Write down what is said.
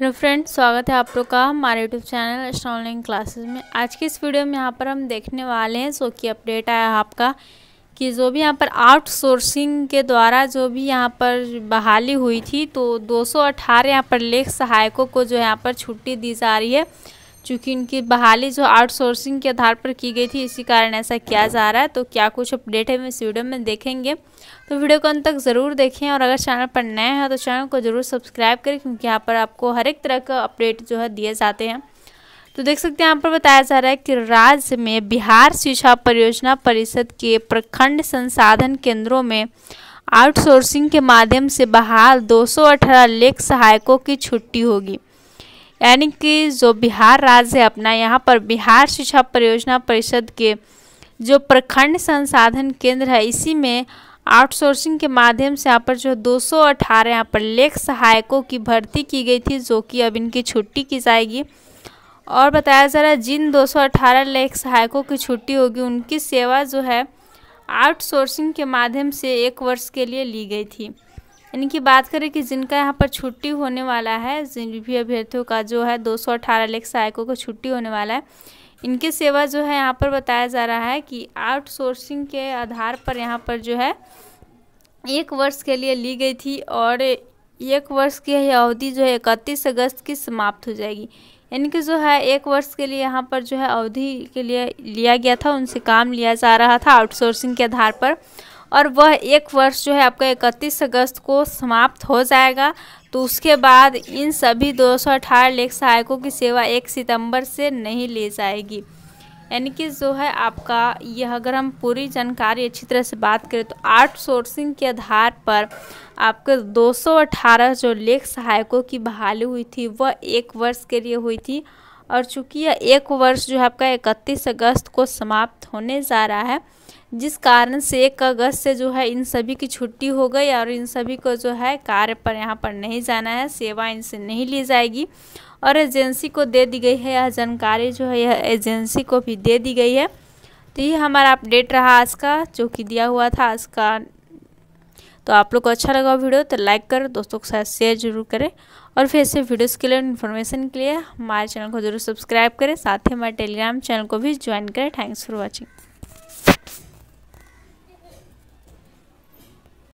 hello friends स्वागत है आप लोग का हमारे यूट्यूब चैनल ऑनलाइन क्लासेस में आज की इस वीडियो में यहाँ पर हम देखने वाले हैं सो की अपडेट आया आपका कि जो भी यहाँ पर आउटसोर्सिंग के द्वारा जो भी यहाँ पर बहाली हुई थी तो 218 सौ यहाँ पर लेख सहायकों को जो यहाँ पर छुट्टी दी जा रही है चूँकि इनकी बहाली जो आउटसोर्सिंग के आधार पर की गई थी इसी कारण ऐसा किया जा रहा है तो क्या कुछ अपडेट है हम इस वीडियो में देखेंगे तो वीडियो को अंत तक ज़रूर देखें और अगर चैनल पर नए हैं तो चैनल को ज़रूर सब्सक्राइब करें क्योंकि यहाँ पर आपको हर एक तरह का अपडेट जो है दिए जाते हैं तो देख सकते हैं यहाँ पर बताया जा रहा है कि राज्य में बिहार शिक्षा परियोजना परिषद के प्रखंड संसाधन केंद्रों में आउटसोर्सिंग के माध्यम से बहाल 218 लेख सहायकों की छुट्टी होगी यानी कि जो बिहार राज्य है अपना यहाँ पर बिहार शिक्षा परियोजना परिषद के जो प्रखंड संसाधन केंद्र है इसी में आउटसोर्सिंग के माध्यम से यहाँ पर जो 218 यहाँ पर लेख सहायकों की भर्ती की गई थी जो कि अब इनकी छुट्टी की जाएगी और बताया जा रहा है जिन 218 लेख सहायकों की छुट्टी होगी उनकी सेवा जो है आउटसोर्सिंग के माध्यम से एक वर्ष के लिए ली गई थी यानी कि बात करें कि जिनका यहाँ पर छुट्टी होने वाला है जिन भी अभ्यर्थियों का जो है दो सौ अठारह लेख सहायकों को छुट्टी होने वाला है इनके सेवा जो है यहाँ पर बताया जा रहा है कि आउटसोर्सिंग के आधार पर यहाँ पर जो है एक वर्ष के लिए ली गई थी और एक वर्ष की यह अवधि जो है इकतीस अगस्त की समाप्त हो जाएगी यानी कि जो है एक वर्ष के लिए यहाँ पर जो है अवधि के लिए लिया गया था उनसे काम लिया जा रहा था आउटसोर्सिंग के आधार पर और वह एक वर्ष जो है आपका इकतीस अगस्त को समाप्त हो जाएगा तो उसके बाद इन सभी दो लेख सहायकों की सेवा एक सितंबर से नहीं ली जाएगी यानी कि जो है आपका यह अगर हम पूरी जानकारी अच्छी तरह से बात करें तो आठ सोर्सिंग के आधार पर आपके 218 जो लेख सहायकों की बहाली हुई थी वह एक वर्ष के लिए हुई थी और चूँकि यह एक वर्ष जो है आपका 31 अगस्त को समाप्त होने जा रहा है जिस कारण से एक अगस्त से जो है इन सभी की छुट्टी हो गई और इन सभी को जो है कार्य पर यहाँ पर नहीं जाना है सेवा इनसे नहीं ली जाएगी और एजेंसी को दे दी गई है यह जानकारी जो है यह एजेंसी को भी दे दी गई है तो ये हमारा अपडेट रहा आज का जो कि दिया हुआ था आज का तो आप लोग को अच्छा लगा वीडियो तो लाइक कर दोस्तों के साथ शेयर जरूर करें और फिर ऐसे वीडियोस के लिए इन्फॉर्मेशन के लिए हमारे चैनल को जरूर सब्सक्राइब करें साथ ही हमारे टेलीग्राम चैनल को भी ज्वाइन करें थैंक्स फॉर वॉचिंग